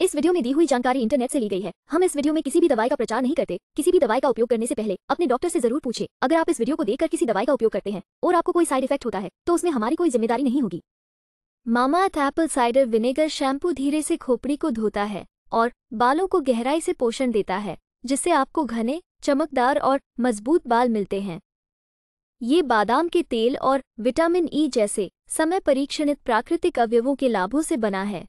इस वीडियो में दी हुई जानकारी इंटरनेट से ली गई है हम इस वीडियो में किसी भी दवाई का प्रचार नहीं करते किसी भी दवाई का उपयोग करने से पहले अपने डॉक्टर से जरूर पूछे अगर आप इस वीडियो को देखकर किसी दवाई का उपयोग करते हैं और आपको कोई साइड इफेक्ट होता है तो उसमें हमारी कोई जिम्मेदारी नहीं होगी मामा एप्पल साइडर विनेगर शैम्पू धीरे से खोपड़ी को धोता है और बालों को गहराई से पोषण देता है जिससे आपको घने चमकदार और मजबूत बाल मिलते हैं ये बादाम के तेल और विटामिन ई जैसे समय परीक्षणित प्राकृतिक अवयवों के लाभों से बना है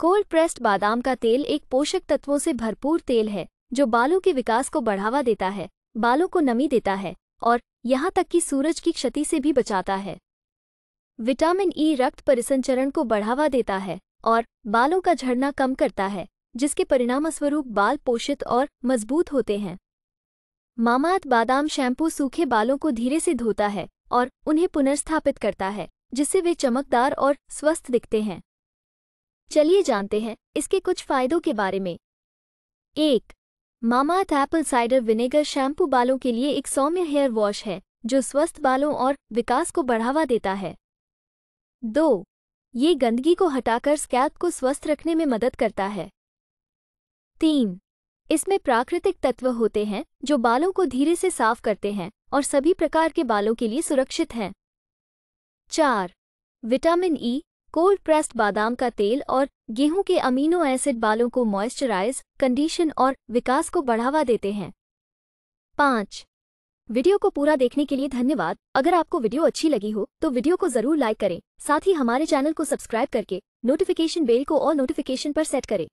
कोल्ड प्रेस्ड बादाम का तेल एक पोषक तत्वों से भरपूर तेल है जो बालों के विकास को बढ़ावा देता है बालों को नमी देता है और यहां तक कि सूरज की क्षति से भी बचाता है विटामिन ई रक्त परिसंचरण को बढ़ावा देता है और बालों का झड़ना कम करता है जिसके परिणामस्वरूप बाल पोषित और मजबूत होते हैं मामात बादाम शैम्पू सूखे बालों को धीरे से धोता है और उन्हें पुनर्स्थापित करता है जिससे वे चमकदार और स्वस्थ दिखते हैं चलिए जानते हैं इसके कुछ फायदों के बारे में एक Mamaearth apple cider vinegar shampoo बालों के लिए एक सौम्य हेयर वॉश है जो स्वस्थ बालों और विकास को बढ़ावा देता है दो ये गंदगी को हटाकर स्कैल्प को स्वस्थ रखने में मदद करता है तीन इसमें प्राकृतिक तत्व होते हैं जो बालों को धीरे से साफ करते हैं और सभी प्रकार के बालों के लिए सुरक्षित हैं चार विटामिन ई कोल्ड प्रेस्ड बादाम का तेल और गेहूं के अमीनो एसिड बालों को मॉइस्चराइज कंडीशन और विकास को बढ़ावा देते हैं पाँच वीडियो को पूरा देखने के लिए धन्यवाद अगर आपको वीडियो अच्छी लगी हो तो वीडियो को जरूर लाइक करें साथ ही हमारे चैनल को सब्सक्राइब करके नोटिफिकेशन बेल को और नोटिफिकेशन पर सेट करें